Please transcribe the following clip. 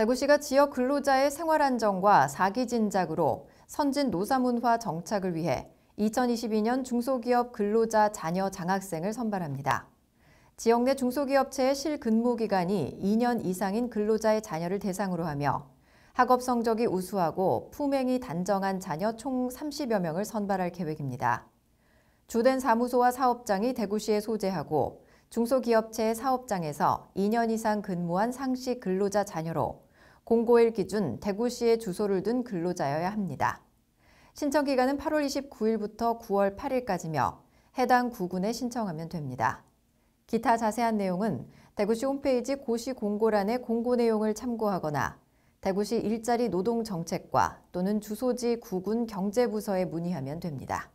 대구시가 지역 근로자의 생활 안정과 사기 진작으로 선진 노사문화 정착을 위해 2022년 중소기업 근로자 자녀 장학생을 선발합니다. 지역 내 중소기업체의 실근무 기간이 2년 이상인 근로자의 자녀를 대상으로 하며 학업 성적이 우수하고 품행이 단정한 자녀 총 30여 명을 선발할 계획입니다. 주된 사무소와 사업장이 대구시에 소재하고 중소기업체 의 사업장에서 2년 이상 근무한 상시 근로자 자녀로 공고일 기준 대구시에 주소를 둔 근로자여야 합니다. 신청 기간은 8월 29일부터 9월 8일까지며 해당 구군에 신청하면 됩니다. 기타 자세한 내용은 대구시 홈페이지 고시 공고란의 공고 내용을 참고하거나 대구시 일자리 노동 정책과 또는 주소지 구군 경제부서에 문의하면 됩니다.